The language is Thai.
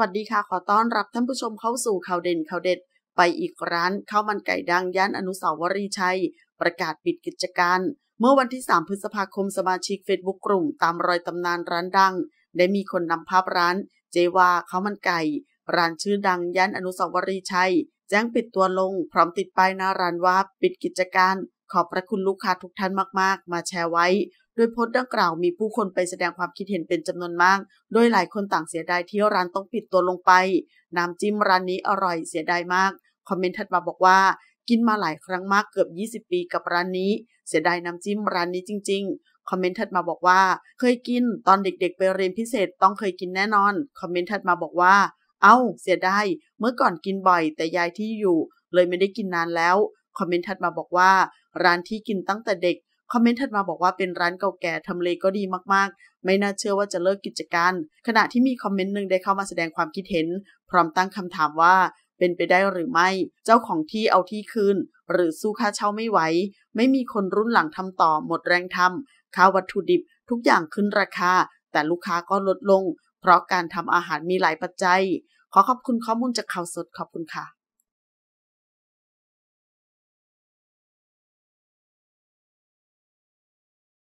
วัสดีค่ะขอต้อนรับท่านผู้ชมเข้าสู่ข่าวเด่นข่าวเด็ด ไปอีกร้านข้าวมันไก่ดังย่านอนุสาวรีย์ชัย ประกาศปิดกิจการ เมื่อวันที่ 3 พฤษภาคมสมาชิกเฟซบุ๊กกลุ่มตามรอยตำนานร้านดัง ได้มีคนนำภาพร้าน เจวาข้าวมันไก่ร้านชื่อดังย่านอนุสาวรีย์ชัย แจ้งปิดตัวลง พร้อมติดป้ายหน้าร้านว่า ปิดกิจการ ขอบพระคุณลูกค้าทุกท่านมาก ๆ มาแชร์ไว้โดยโพสต์ดังกล่าวมีผู้คนไปแสดงความคิดเห็นเป็นจำนวนมาก โดยหลายคนต่างเสียดายที่ร้านต้องปิดตัวลงไป น้ำจิ้มร้านนี้อร่อยเสียดายมาก คอมเมนต์ถัดมาบอกว่ากินมาหลายครั้งมากเกือบ 20 ปีกับร้านนี้ เสียดายน้ำจิ้มร้านนี้จริงๆ คอมเมนต์ถัดมาบอกว่าเคยกินตอนเด็กๆ ไปเรียนพิเศษต้องเคยกินแน่นอน คอมเมนต์ถัดมาบอกว่า เอา้าเสียดาย เมื่อก่อนกินบ่อย แต่ยายที่อยู่ เลยไม่ได้กินนานแล้ว คอมเมนต์ถัดมาบอกว่าร้านที่กินตั้งแต่เด็กคอมเมนต์ถัดมาบอกว่าเป็นร้านเก่าแก่ทำเลก็ดีมากๆ ไม่น่าเชื่อว่าจะเลิกกิจการ ขณะที่มีคอมเมนต์หนึ่งได้เข้ามาแสดงความคิดเห็น พร้อมตั้งคำถามว่า เป็นไปได้หรือไม่ เจ้าของที่เอาที่คืน หรือสู้ค่าเช่าไม่ไหวไม่มีคนรุ่นหลังทำต่อหมดแรงทำค่าวัตถุดิบทุกอย่างขึ้นราคาแต่ลูกค้าก็ลดลงเพราะการทำอาหารมีหลายปัจจัย ขอขอบคุณข้อมูลจากข่าวสดขอบคุณค่ะ